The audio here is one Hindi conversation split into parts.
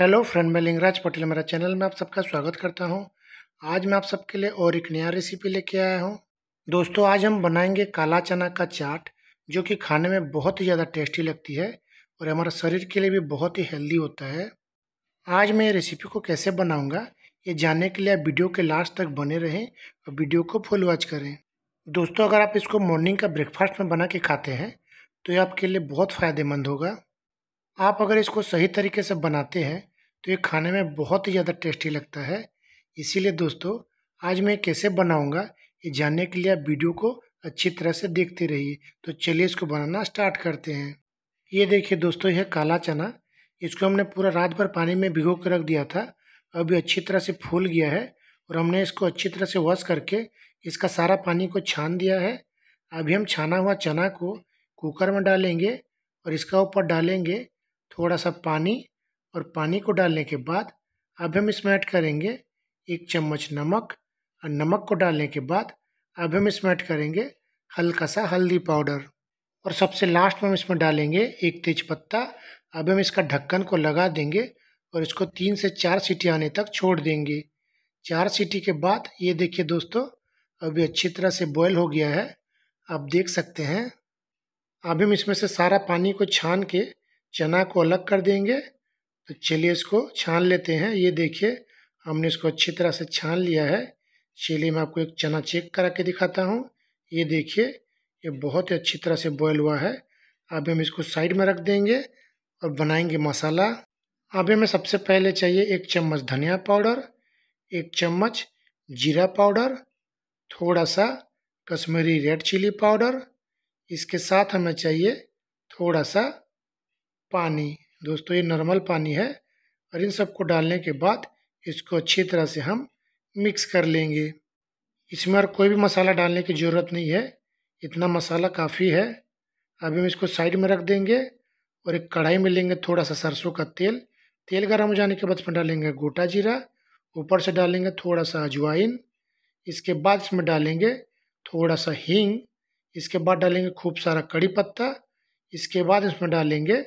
हेलो फ्रेंड मैं लिंगराज पटेल मेरा चैनल में आप सबका स्वागत करता हूं आज मैं आप सबके लिए और एक नया रेसिपी लेके आया हूं दोस्तों आज हम बनाएंगे काला चना का चाट जो कि खाने में बहुत ही ज़्यादा टेस्टी लगती है और हमारा शरीर के लिए भी बहुत ही हेल्दी होता है आज मैं ये रेसिपी को कैसे बनाऊँगा ये जानने के लिए आप वीडियो के लास्ट तक बने रहें और वीडियो को फुल वॉच करें दोस्तों अगर आप इसको मॉर्निंग का ब्रेकफास्ट में बना के खाते हैं तो ये आपके लिए बहुत फ़ायदेमंद होगा आप अगर इसको सही तरीके से बनाते हैं तो ये खाने में बहुत ही ज़्यादा टेस्टी लगता है इसीलिए दोस्तों आज मैं कैसे बनाऊंगा ये जानने के लिए आप वीडियो को अच्छी तरह से देखते रहिए तो चलिए इसको बनाना स्टार्ट करते हैं ये देखिए दोस्तों यह काला चना इसको हमने पूरा रात भर पानी में भिगो कर रख दिया था अभी अच्छी तरह से फूल गया है और हमने इसको अच्छी तरह से वॉश करके इसका सारा पानी को छान दिया है अभी हम छाना हुआ चना को कुकर में डालेंगे और इसका ऊपर डालेंगे थोड़ा सा पानी और पानी को डालने के बाद अब हम इसमें ऐड करेंगे एक चम्मच नमक और नमक को डालने के बाद अब हम इसमें ऐड करेंगे हल्का सा हल्दी पाउडर और सबसे लास्ट में हम इसमें डालेंगे एक तेज पत्ता अब हम इसका ढक्कन को लगा देंगे और इसको तीन से चार सीटी आने तक छोड़ देंगे चार सीटी के बाद ये देखिए दोस्तों अभी अच्छी तरह से बॉयल हो गया है आप देख सकते हैं अब हम इसमें से सारा पानी को छान के चना को अलग कर देंगे तो चलिए इसको छान लेते हैं ये देखिए हमने इसको अच्छी तरह से छान लिया है चलिए मैं आपको एक चना चेक करा के दिखाता हूँ ये देखिए ये बहुत ही अच्छी तरह से बॉयल हुआ है अब हम इसको साइड में रख देंगे और बनाएंगे मसाला अब हमें सबसे पहले चाहिए एक चम्मच धनिया पाउडर एक चम्मच जीरा पाउडर थोड़ा सा कश्मीरी रेड चिली पाउडर इसके साथ हमें चाहिए थोड़ा सा पानी दोस्तों ये नॉर्मल पानी है और इन सबको डालने के बाद इसको अच्छी तरह से हम मिक्स कर लेंगे इसमें और कोई भी मसाला डालने की ज़रूरत नहीं है इतना मसाला काफ़ी है अभी हम इसको साइड में रख देंगे और एक कढ़ाई में लेंगे थोड़ा सा सरसों का तेल तेल गर्म हो जाने के बाद इसमें डालेंगे गोटा जीरा ऊपर से डालेंगे थोड़ा सा अजवाइन इसके बाद इसमें डालेंगे थोड़ा सा हींग इसके बाद डालेंगे खूब सारा कड़ी पत्ता इसके बाद इसमें डालेंगे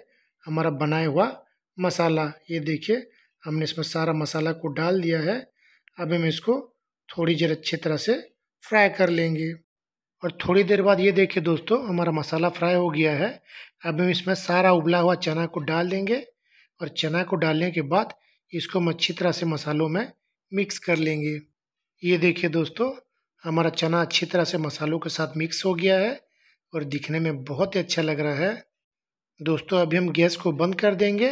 हमारा बनाया हुआ मसाला ये देखिए हमने इसमें सारा मसाला को डाल दिया है अब हम इसको थोड़ी देर अच्छी तरह से फ्राई कर लेंगे और थोड़ी देर बाद ये देखिए दोस्तों हमारा मसाला फ्राई हो गया है अब हम इसमें सारा उबला हुआ चना को डाल देंगे और चना को डालने के बाद इसको हम अच्छी तरह से मसालों में मिक्स कर लेंगे ये देखिए दोस्तों हमारा चना अच्छी तरह से मसालों के साथ मिक्स हो गया है और दिखने में बहुत ही अच्छा लग रहा है दोस्तों अभी हम गैस को बंद कर देंगे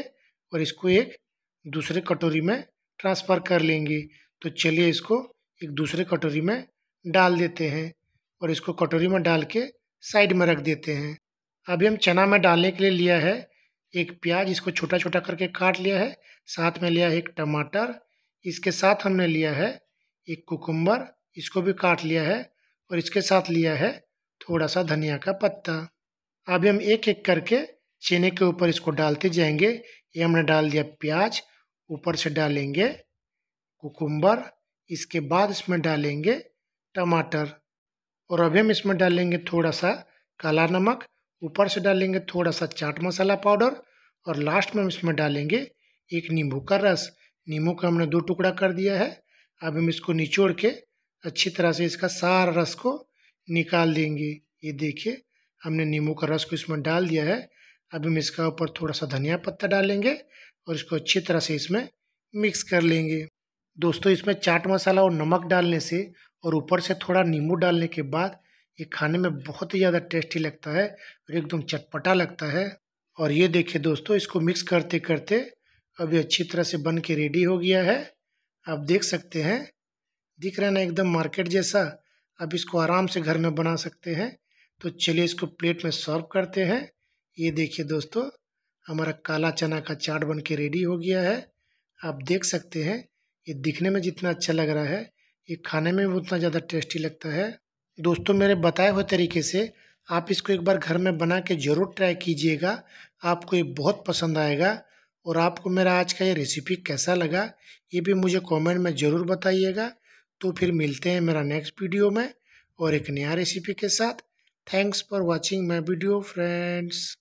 और इसको एक दूसरे कटोरी में ट्रांसफ़र कर लेंगे तो चलिए इसको एक दूसरे कटोरी में डाल देते हैं और इसको कटोरी में डाल के साइड में रख देते हैं अभी हम चना में डालने के लिए लिया है एक प्याज इसको छोटा छोटा करके काट लिया है साथ में लिया है एक टमाटर इसके साथ हमने लिया है एक कुकुम्बर इसको भी काट लिया है और इसके साथ लिया है थोड़ा सा धनिया का पत्ता अभी हम एक एक करके चने के ऊपर इसको डालते जाएंगे ये हमने डाल दिया प्याज ऊपर से डालेंगे कुकुम्बर इसके बाद इसमें डालेंगे टमाटर और अभी हम इसमें डालेंगे थोड़ा सा काला नमक ऊपर से डालेंगे थोड़ा सा चाट मसाला पाउडर और लास्ट में हम इसमें डालेंगे एक नींबू का रस नींबू का हमने दो टुकड़ा कर दिया है अब हम इसको निचोड़ के अच्छी तरह से इसका सारा रस को निकाल देंगे ये देखिए हमने नींबू का रस को इसमें डाल दिया है अब हम इसका ऊपर थोड़ा सा धनिया पत्ता डालेंगे और इसको अच्छी तरह से इसमें मिक्स कर लेंगे दोस्तों इसमें चाट मसाला और नमक डालने से और ऊपर से थोड़ा नींबू डालने के बाद ये खाने में बहुत ही ज़्यादा टेस्टी लगता है और एकदम चटपटा लगता है और ये देखिए दोस्तों इसको मिक्स करते करते अभी अच्छी तरह से बन के रेडी हो गया है आप देख सकते हैं दिख रहा है ना एकदम मार्केट जैसा अब इसको आराम से घर में बना सकते हैं तो चलिए इसको प्लेट में सर्व करते हैं ये देखिए दोस्तों हमारा काला चना का चाट बन के रेडी हो गया है आप देख सकते हैं ये दिखने में जितना अच्छा लग रहा है ये खाने में भी उतना ज़्यादा टेस्टी लगता है दोस्तों मेरे बताए हुए तरीके से आप इसको एक बार घर में बना के ज़रूर ट्राई कीजिएगा आपको ये बहुत पसंद आएगा और आपको मेरा आज का ये रेसिपी कैसा लगा ये भी मुझे कमेंट में ज़रूर बताइएगा तो फिर मिलते हैं मेरा नेक्स्ट वीडियो में और एक नया रेसिपी के साथ Thanks for watching my video friends.